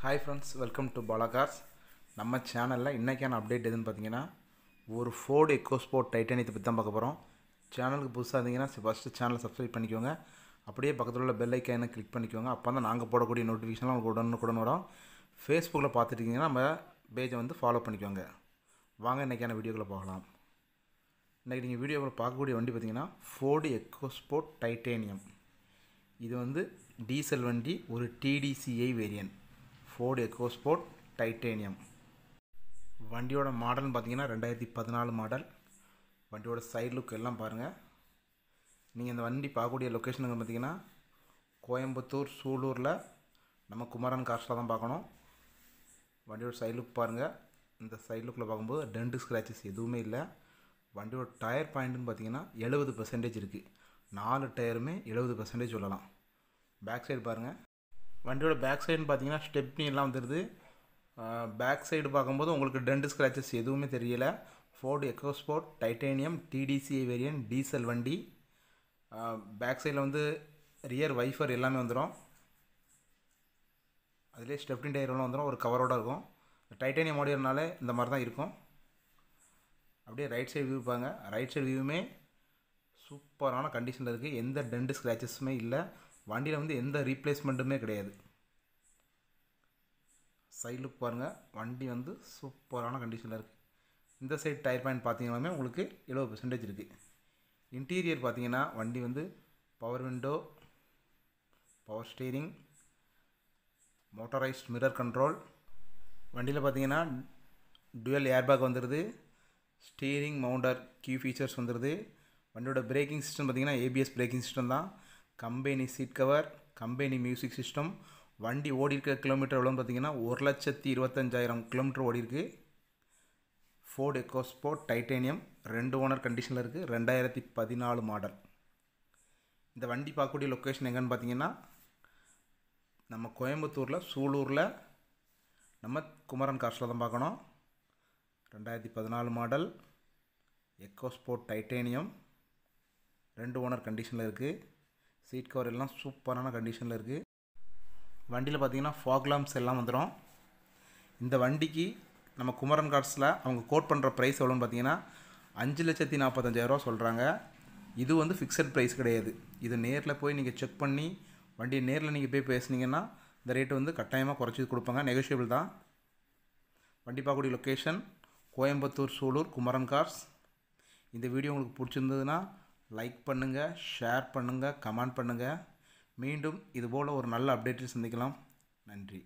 hi friends welcome to பாலாகார்ஸ் நம்ம சேனலில் இன்றைக்கான அப்டேட் எதுன்னு பார்த்தீங்கன்னா ஒரு ஃபோர்டு எக்கோஸ்போர்ட் டைட்டானியத்தை பற்றி தான் பார்க்க போகிறோம் சேனலுக்கு புதுசாக இருந்தீங்கன்னா ஃபஸ்ட்டு சேனலை சப்ஸ்கிரைப் பண்ணிக்கோங்க அப்படியே பக்கத்தில் உள்ள பெல் ஐக்கானை கிளிக் பண்ணிக்கோங்க அப்போ தான் நாங்கள் போடக்கூடிய நோட்டிஃபிகேஷன்லாம் உங்களுக்கு உடனுக்குடன் வரும் ஃபேஸ்புக்கில் பார்த்துட்டிங்கன்னா நம்ம பேஜை வந்து ஃபாலோ பண்ணிக்கோங்க வாங்க இன்றைக்கான வீடியோக்களை பார்க்கலாம் இன்றைக்கி நீங்கள் வீடியோக்களை பார்க்கக்கூடிய வண்டி பார்த்திங்கன்னா ஃபோர்டு எக்கோஸ்போர்ட் டைட்டேனியம் இது வந்து டீசல் வண்டி ஒரு TDCi variant Ford EcoSport Titanium வண்டியோட மாடல்னு பார்த்தீங்கன்னா ரெண்டாயிரத்தி பதினாலு மாடல் வண்டியோட சைடு லுக் எல்லாம் பாருங்கள் நீங்கள் இந்த வண்டி பார்க்கக்கூடிய லொக்கேஷனுங்க பார்த்தீங்கன்னா கோயம்புத்தூர் சூலூரில் நம்ம குமரன் கார்ஸில் தான் பார்க்கணும் வண்டியோட சைடு லுக் பாருங்கள் இந்த சைடு லுக்கில் பார்க்கும்போது டென்ட் ஸ்க்ராச்சஸ் எதுவுமே இல்லை வண்டியோட டயர் பாயிண்ட்டுன்னு பார்த்தீங்கன்னா எழுபது பர்சன்டேஜ் இருக்குது நாலு டயருமே எழுபது பர்சன்டேஜ் சொல்லலாம் பேக் சைடு பாருங்கள் வண்டியோட பேக் சைடுன்னு பார்த்தீங்கன்னா ஸ்டெப்னி எல்லாம் வந்துடுது பேக் சைடு பார்க்கும்போது உங்களுக்கு டென்ட் ஸ்க்ராச்சஸ் எதுவுமே தெரியலை Ford EcoSport Titanium TDCi variant diesel வண்டி பேக் சைடில் வந்து ரியர் வைஃபர் எல்லாமே வந்துடும் அதிலே ஸ்டெப்டின் டயர்லாம் வந்துடும் ஒரு கவரோடு இருக்கும் டைட்டேனியம் ஆடியோனால இந்த மாதிரி தான் இருக்கும் அப்படியே ரைட் சைடு வியூ பாருங்க ரைட் சைடு வியூவுமே சூப்பரான கண்டிஷனில் இருக்குது எந்த டென்ட் ஸ்க்ராச்சஸுமே இல்லை வண்டியில் வந்து எந்த ரீப்ளேஸ்மெண்ட்டுமே கிடையாது சைடில் பாருங்கள் வண்டி வந்து சூப்பரான கண்டிஷனில் இருக்குது இந்த சைடு டயர் பாயிண்ட் பார்த்திங்கனாலுமே உங்களுக்கு எழுபது பர்சன்டேஜ் இருக்குது இன்டீரியர் பார்த்திங்கன்னா வண்டி வந்து power window power steering motorized mirror control வண்டியில் பார்த்தீங்கன்னா டுவெல் ஏர்பேக் வந்துடுது ஸ்டீரிங் மவுண்டர் கியூ ஃபீச்சர்ஸ் வந்துடுது வண்டியோட பிரேக்கிங் சிஸ்டம் பார்த்திங்கன்னா ஏபிஎஸ் பிரேக்கிங் சிஸ்டம் தான் company seat cover company music system வண்டி ஓடி இருக்கிற கிலோமீட்டர் எவ்வளோன்னு பார்த்தீங்கன்னா ஒரு லட்சத்தி இருபத்தஞ்சாயிரம் கிலோமீட்டர் ஓடி இருக்குது ஃபோர்டு எக்கோஸ்போர்ட் டைட்டேனியம் ரெண்டு ஓனர் கண்டிஷனில் இருக்குது ரெண்டாயிரத்தி பதினாலு மாடல் இந்த வண்டி பார்க்கக்கூடிய லொக்கேஷன் எங்கன்னு பார்த்தீங்கன்னா நம்ம கோயம்புத்தூரில் சூலூரில் நம்ம குமரன் காசில் தான் பார்க்கணும் ரெண்டாயிரத்தி பதினாலு மாடல் எக்கோஸ்போர்ட் டைட்டேனியம் ரெண்டு ஓனர் கண்டிஷனில் இருக்குது சீட் கவர் எல்லாம் சூப்பரான கண்டிஷனில் இருக்குது வண்டியில் பார்த்தீங்கன்னா ஃபாக்லாம்ஸ் எல்லாம் வந்துடும் இந்த வண்டிக்கு நம்ம குமரன் கார்ட்ஸில் அவங்க கோட் பண்ணுற ப்ரைஸ் எவ்வளோன்னு பார்த்தீங்கன்னா அஞ்சு லட்சத்தி நாற்பத்தஞ்சாயிரரூவா சொல்கிறாங்க இது வந்து ஃபிக்ஸட் ப்ரைஸ் கிடையாது இது நேரில் போய் நீங்கள் செக் பண்ணி வண்டியை நேரில் நீங்கள் போய் பேசுனீங்கன்னா இந்த ரேட்டு வந்து கட்டாயமாக குறைச்சி கொடுப்பாங்க நெகோஷியபிள் தான் வண்டிப்பாக்குடி லொக்கேஷன் கோயம்புத்தூர் சூலூர் குமரன் கார்ஸ் இந்த வீடியோ உங்களுக்கு பிடிச்சிருந்ததுன்னா லைக் பண்ணுங்கள் ஷேர் பண்ணுங்கள் கமெண்ட் பண்ணுங்கள் மீண்டும் இதுபோல் ஒரு நல்ல அப்டேட்டில் சந்திக்கலாம் நன்றி